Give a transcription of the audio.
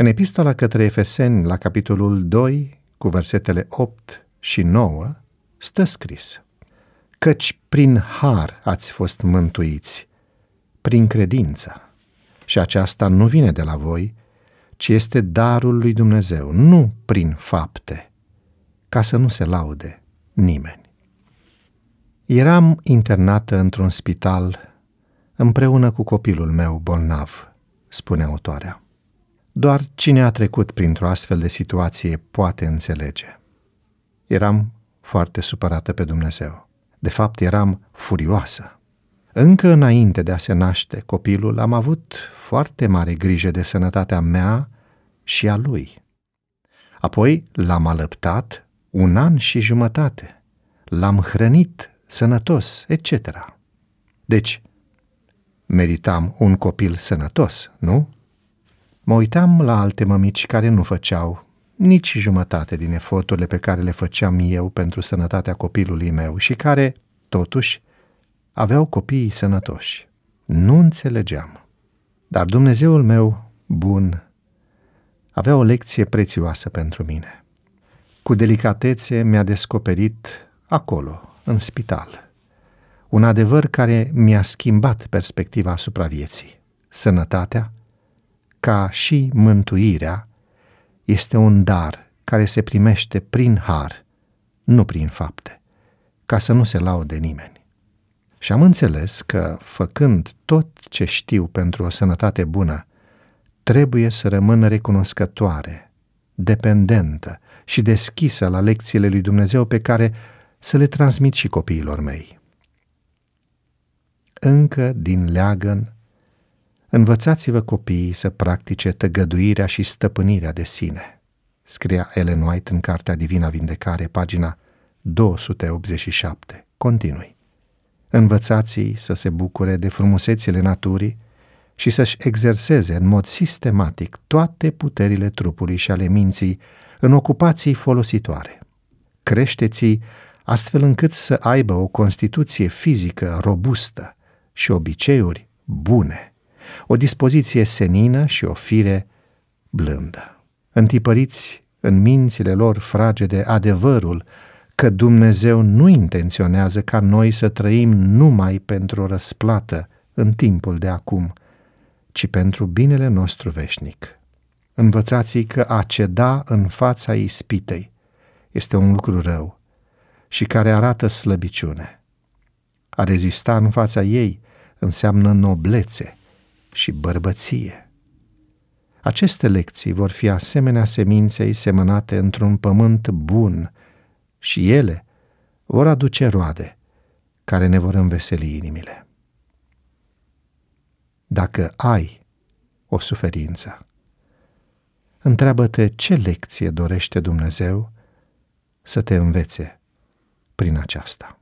În epistola către Efeseni, la capitolul 2, cu versetele 8 și 9, stă scris Căci prin har ați fost mântuiți, prin credință. Și aceasta nu vine de la voi, ci este darul lui Dumnezeu, nu prin fapte, ca să nu se laude nimeni. Eram internată într-un spital împreună cu copilul meu bolnav, spune autoarea. Doar cine a trecut printr-o astfel de situație poate înțelege. Eram foarte supărată pe Dumnezeu. De fapt, eram furioasă. Încă înainte de a se naște copilul, am avut foarte mare grijă de sănătatea mea și a lui. Apoi l-am alăptat un an și jumătate. L-am hrănit sănătos, etc. Deci, meritam un copil sănătos, nu? Mă uitam la alte mămici care nu făceau nici jumătate din eforturile pe care le făceam eu pentru sănătatea copilului meu și care, totuși, aveau copiii sănătoși. Nu înțelegeam. Dar Dumnezeul meu, bun, avea o lecție prețioasă pentru mine. Cu delicatețe mi-a descoperit acolo, în spital, un adevăr care mi-a schimbat perspectiva asupra vieții. Sănătatea ca și mântuirea, este un dar care se primește prin har, nu prin fapte, ca să nu se laude nimeni. Și am înțeles că, făcând tot ce știu pentru o sănătate bună, trebuie să rămân recunoscătoare, dependentă și deschisă la lecțiile lui Dumnezeu pe care să le transmit și copiilor mei. Încă din leagăn Învățați-vă copiii să practice tăgăduirea și stăpânirea de sine, scria Ellen White în Cartea Divina Vindecare, pagina 287. Continui. Învățați-i să se bucure de frumusețile naturii și să-și exerseze în mod sistematic toate puterile trupului și ale minții în ocupații folositoare. Creșteți-i astfel încât să aibă o constituție fizică robustă și obiceiuri bune o dispoziție senină și o fire blândă. Întipăriți în mințile lor de adevărul că Dumnezeu nu intenționează ca noi să trăim numai pentru răsplată în timpul de acum, ci pentru binele nostru veșnic. Învățați-i că a ceda în fața ispitei este un lucru rău și care arată slăbiciune. A rezista în fața ei înseamnă noblețe și bărbăție. Aceste lecții vor fi asemenea seminței semănate într-un pământ bun și ele vor aduce roade care ne vor înveseli inimile. Dacă ai o suferință, întreabă-te ce lecție dorește Dumnezeu să te învețe prin aceasta.